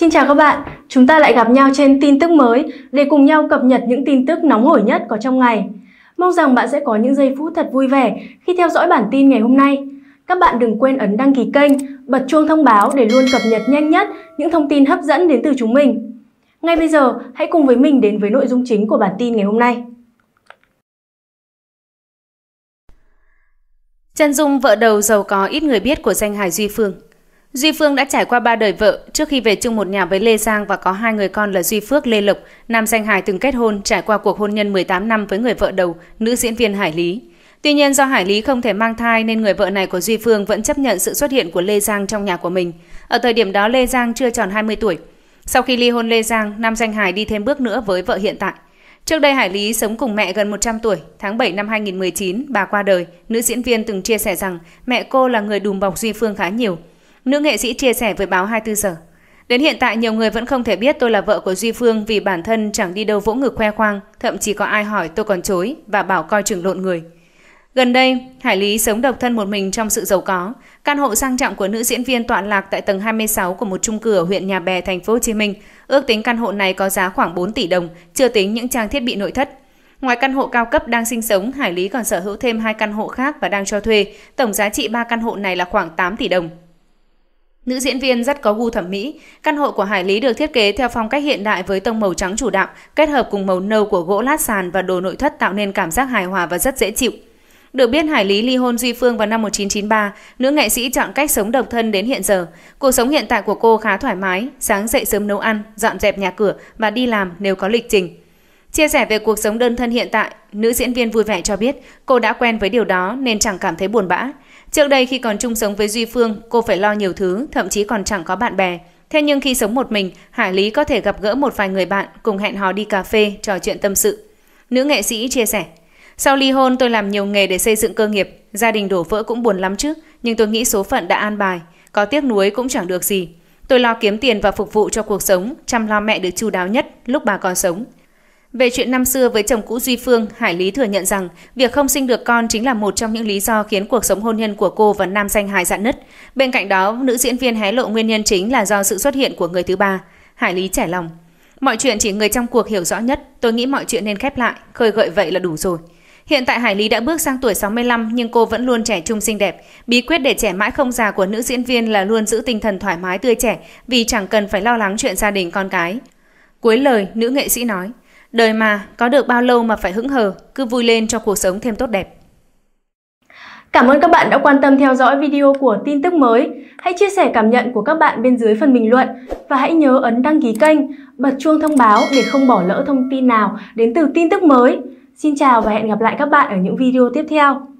Xin chào các bạn, chúng ta lại gặp nhau trên tin tức mới để cùng nhau cập nhật những tin tức nóng hổi nhất có trong ngày. Mong rằng bạn sẽ có những giây phút thật vui vẻ khi theo dõi bản tin ngày hôm nay. Các bạn đừng quên ấn đăng ký kênh, bật chuông thông báo để luôn cập nhật nhanh nhất những thông tin hấp dẫn đến từ chúng mình. Ngay bây giờ, hãy cùng với mình đến với nội dung chính của bản tin ngày hôm nay. Chân Dung, vợ đầu giàu có ít người biết của danh hài Duy Phương, Duy Phương đã trải qua ba đời vợ trước khi về chung một nhà với Lê Giang và có hai người con là Duy Phước, Lê Lộc. Nam danh Hải từng kết hôn, trải qua cuộc hôn nhân 18 năm với người vợ đầu, nữ diễn viên Hải Lý. Tuy nhiên do Hải Lý không thể mang thai nên người vợ này của Duy Phương vẫn chấp nhận sự xuất hiện của Lê Giang trong nhà của mình. Ở thời điểm đó Lê Giang chưa tròn 20 tuổi. Sau khi ly hôn Lê Giang, Nam Danh Hải đi thêm bước nữa với vợ hiện tại. Trước đây Hải Lý sống cùng mẹ gần 100 tuổi, tháng 7 năm 2019 bà qua đời, nữ diễn viên từng chia sẻ rằng mẹ cô là người đùm bọc Duy Phương khá nhiều. Nữ nghệ sĩ chia sẻ với báo 24 giờ. Đến hiện tại nhiều người vẫn không thể biết tôi là vợ của Duy Phương vì bản thân chẳng đi đâu vỗ ngực khoe khoang, thậm chí có ai hỏi tôi còn chối và bảo coi chừng lộn người. Gần đây, Hải Lý sống độc thân một mình trong sự giàu có. Căn hộ sang trọng của nữ diễn viên tọa lạc tại tầng 26 của một chung cửa huyện Nhà Bè, thành phố Hồ Chí Minh. Ước tính căn hộ này có giá khoảng 4 tỷ đồng, chưa tính những trang thiết bị nội thất. Ngoài căn hộ cao cấp đang sinh sống, Hải Lý còn sở hữu thêm hai căn hộ khác và đang cho thuê. Tổng giá trị ba căn hộ này là khoảng 8 tỷ đồng. Nữ diễn viên rất có gu thẩm mỹ, căn hộ của Hải Lý được thiết kế theo phong cách hiện đại với tông màu trắng chủ đạo, kết hợp cùng màu nâu của gỗ lát sàn và đồ nội thất tạo nên cảm giác hài hòa và rất dễ chịu. Được biết Hải Lý ly hôn Duy Phương vào năm 1993, nữ nghệ sĩ chọn cách sống độc thân đến hiện giờ. Cuộc sống hiện tại của cô khá thoải mái, sáng dậy sớm nấu ăn, dọn dẹp nhà cửa và đi làm nếu có lịch trình. Chia sẻ về cuộc sống đơn thân hiện tại, nữ diễn viên vui vẻ cho biết cô đã quen với điều đó nên chẳng cảm thấy buồn bã. Trước đây khi còn chung sống với Duy Phương, cô phải lo nhiều thứ, thậm chí còn chẳng có bạn bè. Thế nhưng khi sống một mình, Hải Lý có thể gặp gỡ một vài người bạn cùng hẹn hò đi cà phê, trò chuyện tâm sự. Nữ nghệ sĩ chia sẻ, sau ly hôn tôi làm nhiều nghề để xây dựng cơ nghiệp, gia đình đổ vỡ cũng buồn lắm chứ, nhưng tôi nghĩ số phận đã an bài, có tiếc nuối cũng chẳng được gì. Tôi lo kiếm tiền và phục vụ cho cuộc sống, chăm lo mẹ được chu đáo nhất lúc bà còn sống. Về chuyện năm xưa với chồng cũ Duy Phương, Hải Lý thừa nhận rằng việc không sinh được con chính là một trong những lý do khiến cuộc sống hôn nhân của cô và nam danh Hải dạn nứt. Bên cạnh đó, nữ diễn viên hé lộ nguyên nhân chính là do sự xuất hiện của người thứ ba. Hải Lý trẻ lòng. Mọi chuyện chỉ người trong cuộc hiểu rõ nhất, tôi nghĩ mọi chuyện nên khép lại, khơi gợi vậy là đủ rồi. Hiện tại Hải Lý đã bước sang tuổi 65 nhưng cô vẫn luôn trẻ trung xinh đẹp. Bí quyết để trẻ mãi không già của nữ diễn viên là luôn giữ tinh thần thoải mái tươi trẻ vì chẳng cần phải lo lắng chuyện gia đình con cái. Cuối lời, nữ nghệ sĩ nói – Đời mà, có được bao lâu mà phải hững hờ, cứ vui lên cho cuộc sống thêm tốt đẹp. Cảm ơn các bạn đã quan tâm theo dõi video của tin tức mới. Hãy chia sẻ cảm nhận của các bạn bên dưới phần bình luận và hãy nhớ ấn đăng ký kênh, bật chuông thông báo để không bỏ lỡ thông tin nào đến từ tin tức mới. Xin chào và hẹn gặp lại các bạn ở những video tiếp theo.